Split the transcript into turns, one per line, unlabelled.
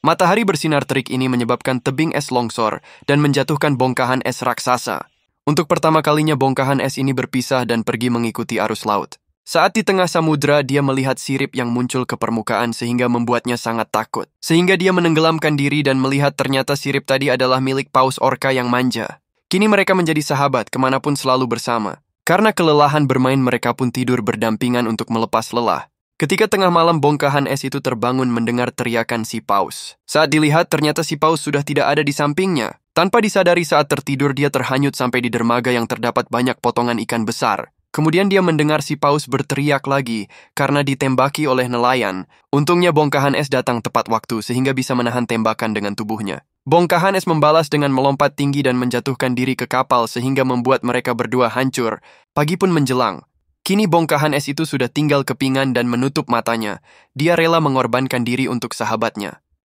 Matahari bersinar terik ini menyebabkan tebing es longsor dan menjatuhkan bongkahan es raksasa. Untuk pertama kalinya bongkahan es ini berpisah dan pergi mengikuti arus laut. Saat di tengah samudra, dia melihat sirip yang muncul ke permukaan sehingga membuatnya sangat takut. Sehingga dia menenggelamkan diri dan melihat ternyata sirip tadi adalah milik paus orka yang manja. Kini mereka menjadi sahabat kemanapun selalu bersama. Karena kelelahan bermain mereka pun tidur berdampingan untuk melepas lelah. Ketika tengah malam bongkahan es itu terbangun mendengar teriakan si paus. Saat dilihat, ternyata si paus sudah tidak ada di sampingnya. Tanpa disadari saat tertidur, dia terhanyut sampai di dermaga yang terdapat banyak potongan ikan besar. Kemudian dia mendengar si paus berteriak lagi karena ditembaki oleh nelayan. Untungnya bongkahan es datang tepat waktu sehingga bisa menahan tembakan dengan tubuhnya. Bongkahan es membalas dengan melompat tinggi dan menjatuhkan diri ke kapal sehingga membuat mereka berdua hancur. Pagi pun menjelang. Kini bongkahan es itu sudah tinggal kepingan dan menutup matanya. Dia rela mengorbankan diri untuk sahabatnya.